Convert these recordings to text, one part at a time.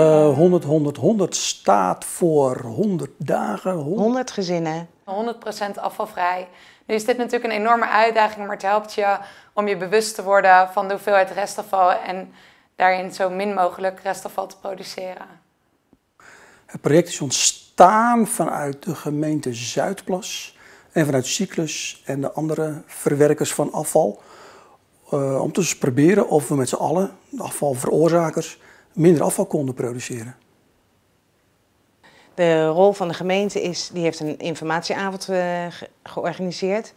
Uh, 100, 100, 100 staat voor 100 dagen. 100, gezinnen. 100% afvalvrij. Nu is dit natuurlijk een enorme uitdaging, maar het helpt je om je bewust te worden van de hoeveelheid restafval en daarin zo min mogelijk restafval te produceren. Het project is ontstaan vanuit de gemeente Zuidplas en vanuit Cyclus en de andere verwerkers van afval. Eh, om te proberen of we met z'n allen, de afvalveroorzakers, minder afval konden produceren. De rol van de gemeente is, die heeft een informatieavond eh, georganiseerd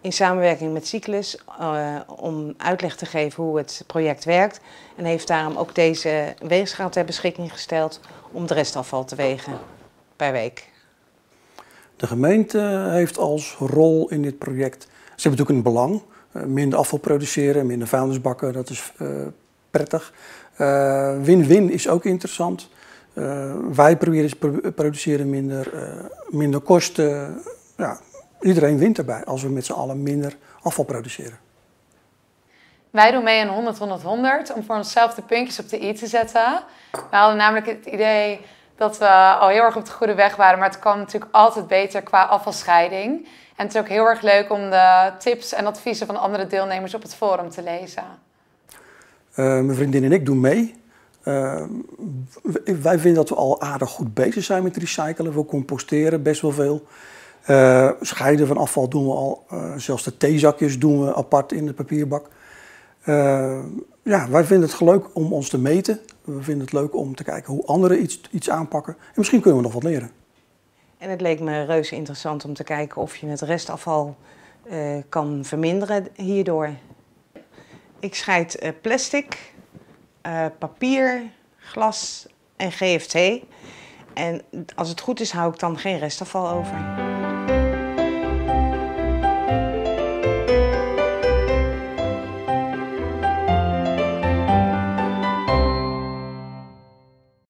in samenwerking met Cyclus eh, om uitleg te geven hoe het project werkt. En heeft daarom ook deze weegschaal ter beschikking gesteld om de restafval te wegen per week. De gemeente heeft als rol in dit project, ze hebben natuurlijk een belang, eh, minder afval produceren, minder vuilnisbakken, dat is eh, win-win is ook interessant. Eh, wij proberen, produceren minder, eh, minder kosten. Ja, iedereen wint erbij als we met z'n allen minder afval produceren. Wij doen mee aan 100-100-100 om voor onszelf de puntjes op de i te zetten. We hadden namelijk het idee dat we al heel erg op de goede weg waren, maar het kan natuurlijk altijd beter qua afvalscheiding. En het is ook heel erg leuk om de tips en adviezen van andere deelnemers op het forum te lezen. Eh, mijn vriendin en ik doen mee. Eh, wij vinden dat we al aardig goed bezig zijn met recyclen. We composteren best wel veel. Eh, scheiden van afval doen we al. zelfs de theezakjes doen we apart in de papierbak. ja, wij vinden het leuk om ons te meten. We vinden het leuk om te kijken hoe anderen iets, iets aanpakken. En misschien kunnen we nog wat leren. En het leek me reuze interessant om te kijken of je het restafval kan verminderen hierdoor. Ik scheid eh, plastic, eh, papier, glas en GFT. En als het goed is, hou ik dan geen restafval over.